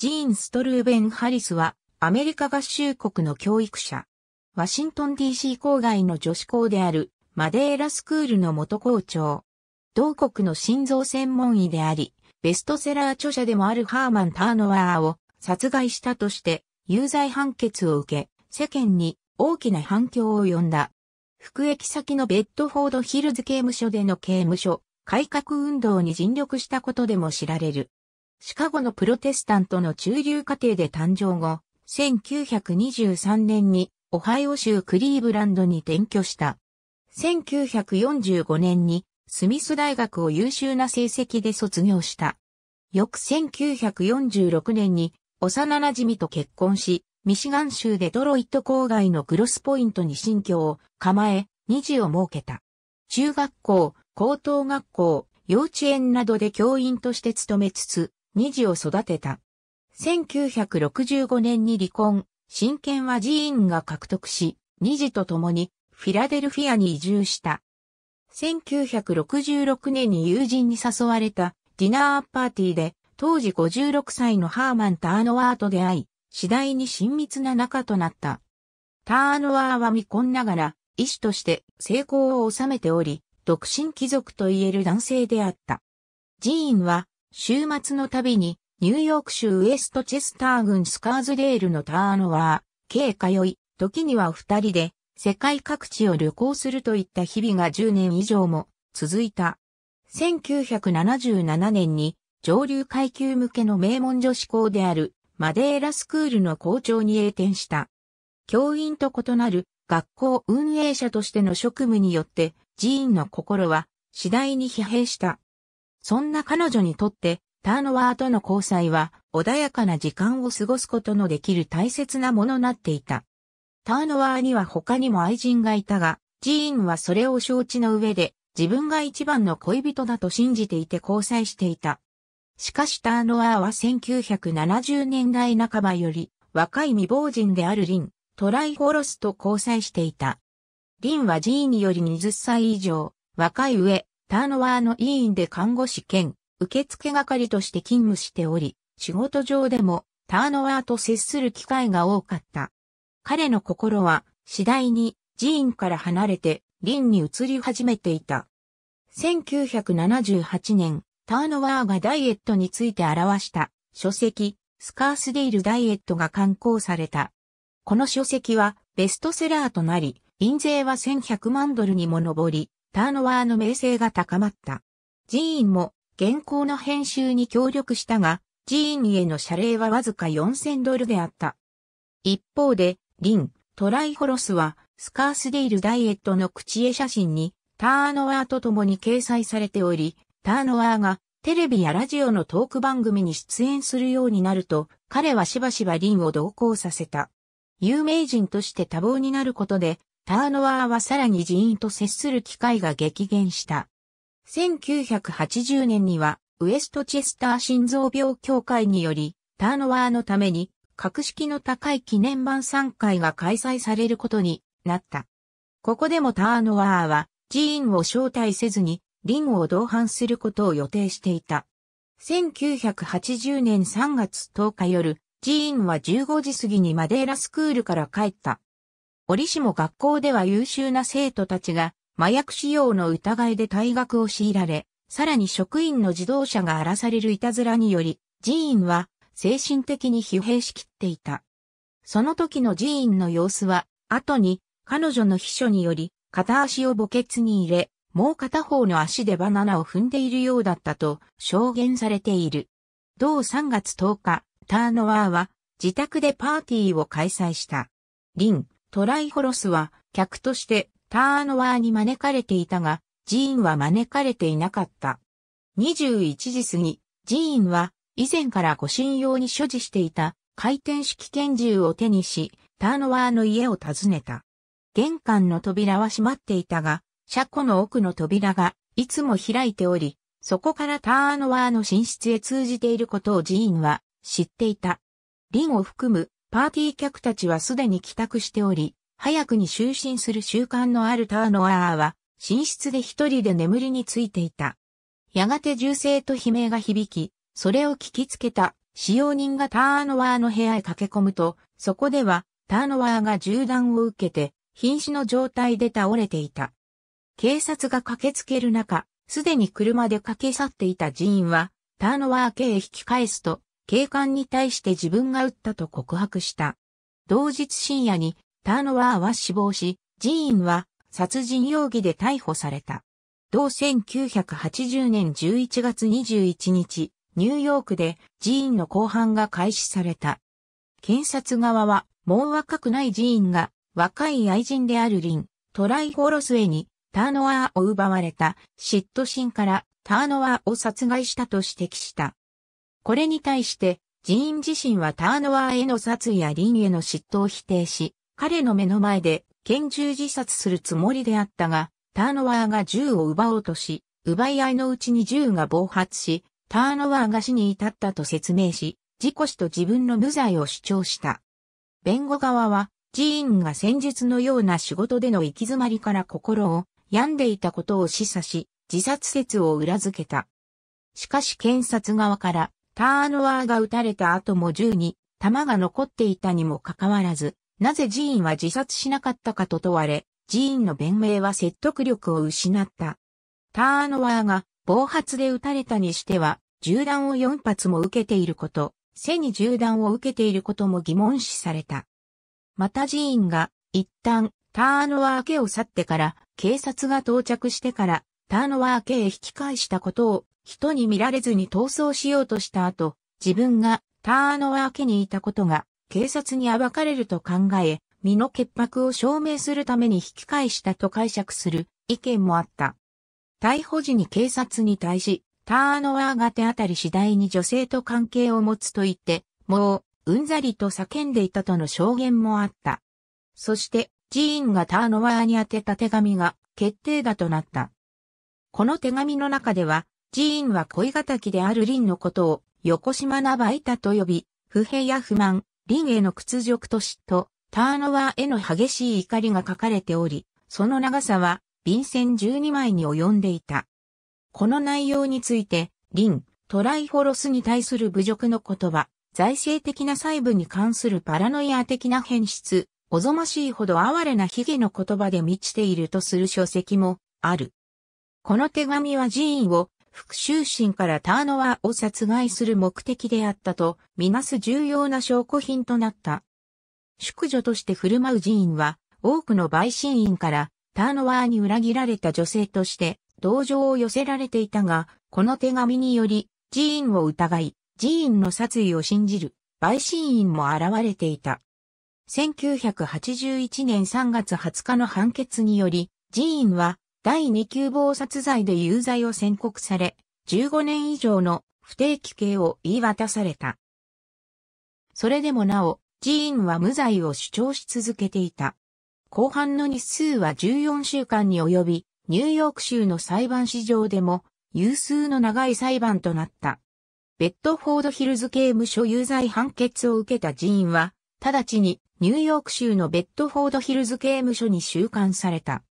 ジーン・ストルーベン・ハリスは、アメリカ合衆国の教育者。ワシントン DC 郊外の女子校である、マデーラスクールの元校長。同国の心臓専門医であり、ベストセラー著者でもあるハーマン・ターノワーを殺害したとして、有罪判決を受け、世間に大きな反響を呼んだ。服役先のベッドフォードヒルズ刑務所での刑務所、改革運動に尽力したことでも知られる。シカゴのプロテスタントの中流家庭で誕生後、1923年にオハイオ州クリーブランドに転居した。1945年にスミス大学を優秀な成績で卒業した。翌1946年に幼馴染と結婚し、ミシガン州デトロイト郊外のグロスポイントに新居を構え、二児を設けた。中学校、高等学校、幼稚園などで教員として勤めつつ、二児を育てた。1965年に離婚、親権は寺院が獲得し、二児と共にフィラデルフィアに移住した。1966年に友人に誘われたディナーパーティーで、当時56歳のハーマン・ターノワーと出会い、次第に親密な仲となった。ターノワーは未婚ながら、医師として成功を収めており、独身貴族と言える男性であった。寺院は、週末の旅に、ニューヨーク州ウエストチェスター郡スカーズデールのターノワー、K 通い、時には二人で、世界各地を旅行するといった日々が10年以上も続いた。1977年に上流階級向けの名門女子校であるマデーラスクールの校長に栄転した。教員と異なる学校運営者としての職務によって寺院の心は次第に疲弊した。そんな彼女にとって、ターノワーとの交際は、穏やかな時間を過ごすことのできる大切なものになっていた。ターノワーには他にも愛人がいたが、ジーンはそれを承知の上で、自分が一番の恋人だと信じていて交際していた。しかしターノワーは1970年代半ばより、若い未亡人であるリン、トライホロスと交際していた。リンはジーンより20歳以上、若い上、ターノワーの委員で看護師兼受付係として勤務しており、仕事上でもターノワーと接する機会が多かった。彼の心は次第に寺院から離れて林に移り始めていた。1978年、ターノワーがダイエットについて表した書籍、スカースディールダイエットが刊行された。この書籍はベストセラーとなり、印税は1100万ドルにも上り、ターノワーの名声が高まった。寺院も原稿の編集に協力したが、寺院への謝礼はわずか4000ドルであった。一方で、リン、トライホロスは、スカースデイルダイエットの口絵写真に、ターノワーと共に掲載されており、ターノワーがテレビやラジオのトーク番組に出演するようになると、彼はしばしばリンを同行させた。有名人として多忙になることで、ターノワーはさらに人員と接する機会が激減した。1980年には、ウエストチェスター心臓病協会により、ターノワーのために、格式の高い記念版3回が開催されることになった。ここでもターノワーは、寺院を招待せずに、リンを同伴することを予定していた。1980年3月10日夜、寺院は15時過ぎにマデーラスクールから帰った。折しも学校では優秀な生徒たちが麻薬使用の疑いで退学を強いられ、さらに職員の自動車が荒らされるいたずらにより、寺院は精神的に疲弊しきっていた。その時の寺院の様子は、後に彼女の秘書により、片足を墓穴に入れ、もう片方の足でバナナを踏んでいるようだったと証言されている。同3月10日、ターノワーは自宅でパーティーを開催した。リン、トライホロスは客としてターノワーに招かれていたが、ジーンは招かれていなかった。21時過ぎ、ジーンは以前から護身用に所持していた回転式拳銃を手にし、ターノワーの家を訪ねた。玄関の扉は閉まっていたが、車庫の奥の扉がいつも開いており、そこからターノワーの寝室へ通じていることをジーンは知っていた。リンを含むパーティー客たちはすでに帰宅しており、早くに就寝する習慣のあるターノアーは、寝室で一人で眠りについていた。やがて銃声と悲鳴が響き、それを聞きつけた使用人がターノワーの部屋へ駆け込むと、そこではターノワーが銃弾を受けて、瀕死の状態で倒れていた。警察が駆けつける中、すでに車で駆け去っていた寺院は、ターノワー家へ引き返すと、警官に対して自分が撃ったと告白した。同日深夜にターノワーは死亡し、寺院は殺人容疑で逮捕された。同1980年11月21日、ニューヨークで寺院の公判が開始された。検察側は、もう若くない寺院が若い愛人であるリン、トライフォロスへにターノワーを奪われた嫉妬心からターノワーを殺害したと指摘した。これに対して、ジーン自身はターノワーへの殺意やリンへの嫉妬を否定し、彼の目の前で拳銃自殺するつもりであったが、ターノワーが銃を奪おうとし、奪い合いのうちに銃が暴発し、ターノワーが死に至ったと説明し、事故死と自分の無罪を主張した。弁護側は、ジーンが戦術のような仕事での行き詰まりから心を病んでいたことを示唆し、自殺説を裏付けた。しかし検察側から、ターノワーが撃たれた後も銃に弾が残っていたにもかかわらず、なぜ寺院は自殺しなかったかと問われ、寺院の弁明は説得力を失った。ターノワーが暴発で撃たれたにしては、銃弾を4発も受けていること、背に銃弾を受けていることも疑問視された。また寺院が一旦ターノワー家を去ってから、警察が到着してからターノワー家へ引き返したことを人に見られずに逃走しようとした後、自分がターノワー家にいたことが警察に暴かれると考え、身の潔白を証明するために引き返したと解釈する意見もあった。逮捕時に警察に対し、ターノワーが手当たり次第に女性と関係を持つと言って、もう、うんざりと叫んでいたとの証言もあった。そして、ジーンがターノワーに宛てた手紙が決定打となった。この手紙の中では、寺院は恋敵である林のことを、横島なばいたと呼び、不平や不満、林への屈辱と嫉妬、ターノワーへの激しい怒りが書かれており、その長さは、便箋12枚に及んでいた。この内容について、林、トライフォロスに対する侮辱の言葉、財政的な細部に関するパラノイア的な変質、おぞましいほど哀れな卑下の言葉で満ちているとする書籍もある。この手紙は寺院を復讐心からターノワを殺害する目的であったとみなす重要な証拠品となった。宿女として振る舞う寺院は、多くの陪審員からターノワーに裏切られた女性として同情を寄せられていたが、この手紙により寺院を疑い、寺院の殺意を信じる陪審員も現れていた。1981年3月20日の判決により、寺院は第2級謀殺罪で有罪を宣告され、15年以上の不定期刑を言い渡された。それでもなお、寺院は無罪を主張し続けていた。後半の日数は14週間に及び、ニューヨーク州の裁判史上でも有数の長い裁判となった。ベッドフォードヒルズ刑務所有罪判決を受けた寺院は、直ちにニューヨーク州のベッドフォードヒルズ刑務所に収監された。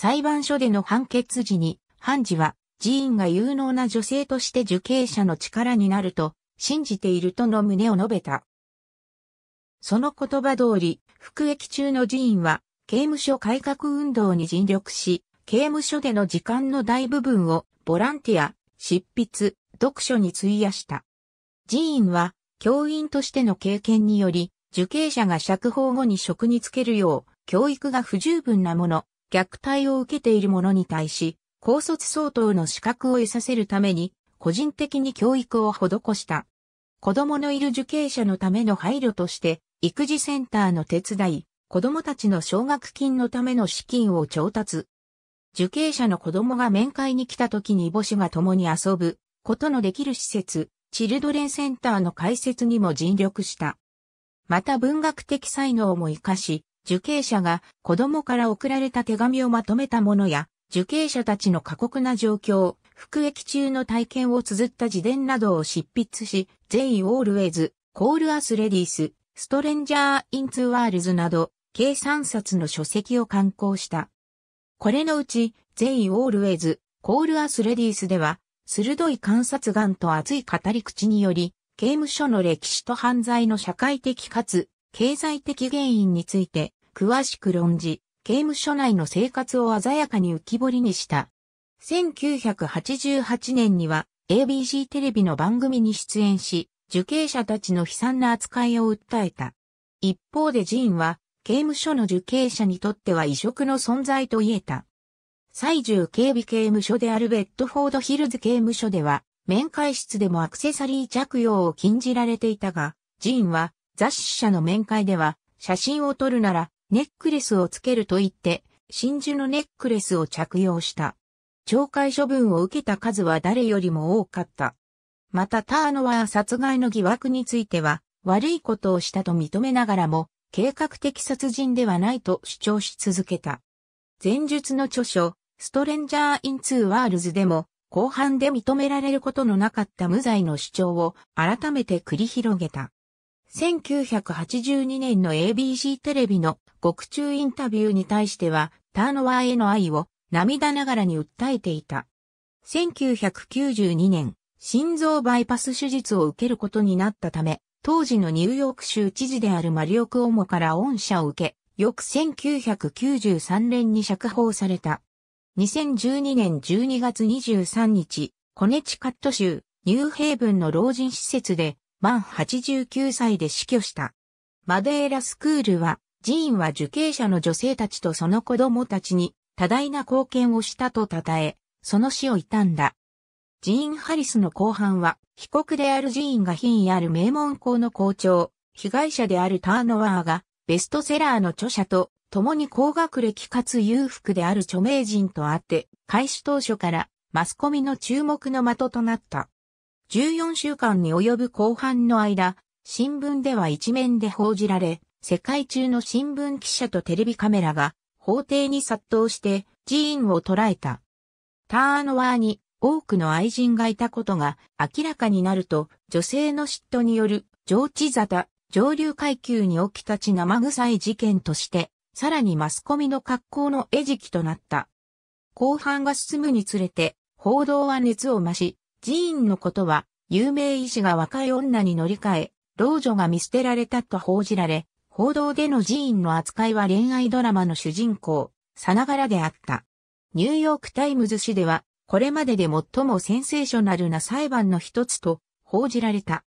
裁判所での判決時に、判事は、寺院が有能な女性として受刑者の力になると、信じているとの旨を述べた。その言葉通り、服役中の寺院は、刑務所改革運動に尽力し、刑務所での時間の大部分を、ボランティア、執筆、読書に費やした。寺院は、教員としての経験により、受刑者が釈放後に職に就けるよう、教育が不十分なもの、虐待を受けている者に対し、高卒相当の資格を得させるために、個人的に教育を施した。子供のいる受刑者のための配慮として、育児センターの手伝い、子供たちの奨学金のための資金を調達。受刑者の子供が面会に来た時に母子が共に遊ぶことのできる施設、チルドレンセンターの開設にも尽力した。また文学的才能も活かし、受刑者が子供から送られた手紙をまとめたものや、受刑者たちの過酷な状況、服役中の体験を綴った自伝などを執筆し、t h オ y Always, Call Us ィ a d i e s Stranger in Two Worlds など、計3冊の書籍を刊行した。これのうち、t h オ y Always, Call Us ィ a d i e s では、鋭い観察眼と熱い語り口により、刑務所の歴史と犯罪の社会的かつ経済的原因について詳しく論じ、刑務所内の生活を鮮やかに浮き彫りにした。1988年には ABC テレビの番組に出演し、受刑者たちの悲惨な扱いを訴えた。一方でジーンは、刑務所の受刑者にとっては異色の存在と言えた。最重警備刑務所であるベッドフォードヒルズ刑務所では、面会室でもアクセサリー着用を禁じられていたが、ジーンは雑誌社の面会では、写真を撮るならネックレスをつけると言って、真珠のネックレスを着用した。懲戒処分を受けた数は誰よりも多かった。またターノワー殺害の疑惑については、悪いことをしたと認めながらも、計画的殺人ではないと主張し続けた。前述の著書、ストレンジャー・イン・ツー・ワールズでも、後半で認められることのなかった無罪の主張を改めて繰り広げた。1982年の ABC テレビの極中インタビューに対しては、ターノワーへの愛を涙ながらに訴えていた。1992年、心臓バイパス手術を受けることになったため、当時のニューヨーク州知事であるマリオ・クオモから恩赦を受け、翌1993年に釈放された。2012年12月23日、コネチカット州、ニューヘイブンの老人施設で満89歳で死去した。マデーラスクールは、寺院は受刑者の女性たちとその子供たちに多大な貢献をしたと称え、その死を悼んだ。ジーン・ハリスの後半は、被告である寺院が品位ある名門校の校長、被害者であるターノワーが、ベストセラーの著者と、共に高学歴かつ裕福である著名人とあって、開始当初からマスコミの注目の的となった。14週間に及ぶ後半の間、新聞では一面で報じられ、世界中の新聞記者とテレビカメラが法廷に殺到して寺院を捉えた。ターノワーに多くの愛人がいたことが明らかになると、女性の嫉妬による上地沙汰、上流階級に起きたち生臭い事件として、さらにマスコミの格好の餌食となった。後半が進むにつれて、報道は熱を増し、寺院のことは、有名医師が若い女に乗り換え、老女が見捨てられたと報じられ、報道での寺院の扱いは恋愛ドラマの主人公、さながらであった。ニューヨークタイムズ誌では、これまでで最もセンセーショナルな裁判の一つと報じられた。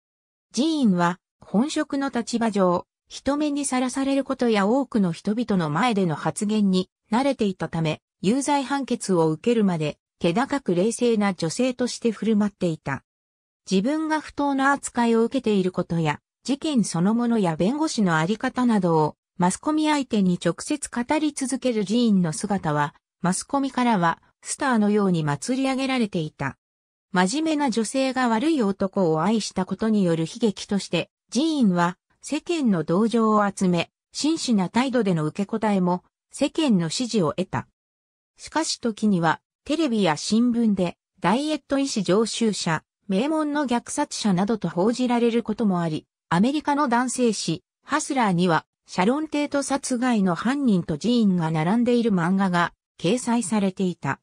寺院は、本職の立場上、人目にさらされることや多くの人々の前での発言に慣れていたため、有罪判決を受けるまで気高く冷静な女性として振る舞っていた。自分が不当な扱いを受けていることや、事件そのものや弁護士のあり方などを、マスコミ相手に直接語り続ける寺院の姿は、マスコミからは、スターのように祭り上げられていた。真面目な女性が悪い男を愛したことによる悲劇として、寺院は世間の同情を集め、真摯な態度での受け答えも世間の支持を得た。しかし時にはテレビや新聞で、ダイエット医師常習者、名門の虐殺者などと報じられることもあり、アメリカの男性誌、ハスラーには、シャロン・テート殺害の犯人と寺院が並んでいる漫画が掲載されていた。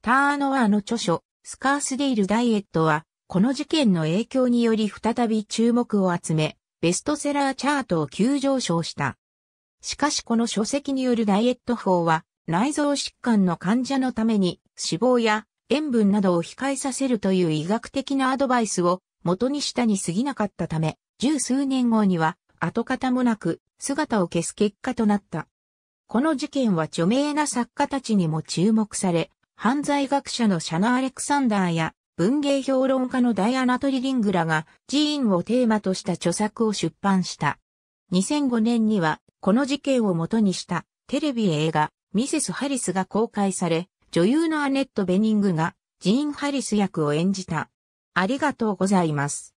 ターノワーの著書、スカースデイル・ダイエットは、この事件の影響により再び注目を集め、ベストセラーチャートを急上昇した。しかしこの書籍によるダイエット法は、内臓疾患の患者のために脂肪や塩分などを控えさせるという医学的なアドバイスを元にしたに過ぎなかったため、十数年後には跡形もなく姿を消す結果となった。この事件は著名な作家たちにも注目され、犯罪学者のシャナ・アレクサンダーや文芸評論家のダイアナトリ・リングらが寺院をテーマとした著作を出版した。2005年にはこの事件を元にしたテレビ映画ミセス・ハリスが公開され、女優のアネット・ベニングがジーン・ハリス役を演じた。ありがとうございます。